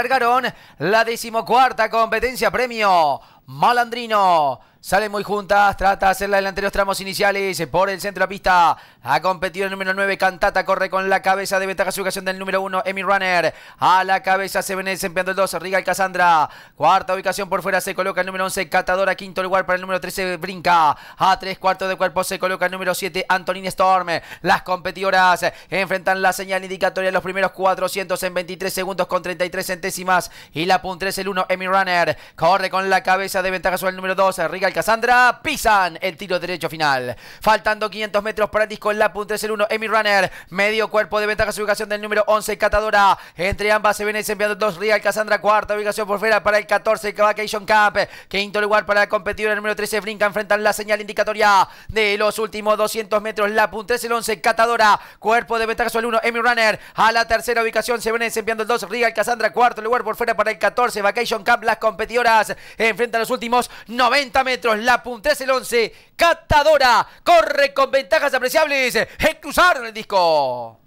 largaron la decimocuarta competencia premio Malandrino sale muy juntas, trata de hacerla delantera los tramos iniciales eh, por el centro de la pista. Ha competido el número 9, Cantata, corre con la cabeza de ventaja su ubicación del número 1, Emi Runner. A la cabeza se ven desempeñando el 2, Riga y Cassandra. Cuarta ubicación por fuera se coloca el número 11, Catadora. Quinto lugar para el número 13, Brinca. A tres cuartos de cuerpo se coloca el número 7, Antonin Storm. Las competidoras enfrentan la señal indicatoria los primeros 400 en 23 segundos con 33 centésimas. Y la punta es el 1, Emi Runner. Corre con la cabeza de ventaja sobre el número 2, Riga Casandra. Cassandra. Pisan el tiro derecho final. Faltando 500 metros para el disco. La punta es el 1. Emi Runner. Medio cuerpo de ventaja. Su ubicación del número 11. Catadora. Entre ambas se viene enviando dos Real Cassandra. Cuarta ubicación por fuera para el 14. Vacation Cup. Quinto lugar para la competidora número 13. Brinca. Enfrentan la señal indicatoria de los últimos 200 metros. La punta es el 11. Catadora. Cuerpo de ventaja. Su el 1. Emi Runner. A la tercera ubicación se viene desempeñando el 2. Real Cassandra. Cuarto lugar por fuera para el 14. Vacation Cup. Las competidoras enfrentan los últimos 90 metros la punta es el 11, Catadora, corre con ventajas apreciables, ¡Es cruzaron el disco.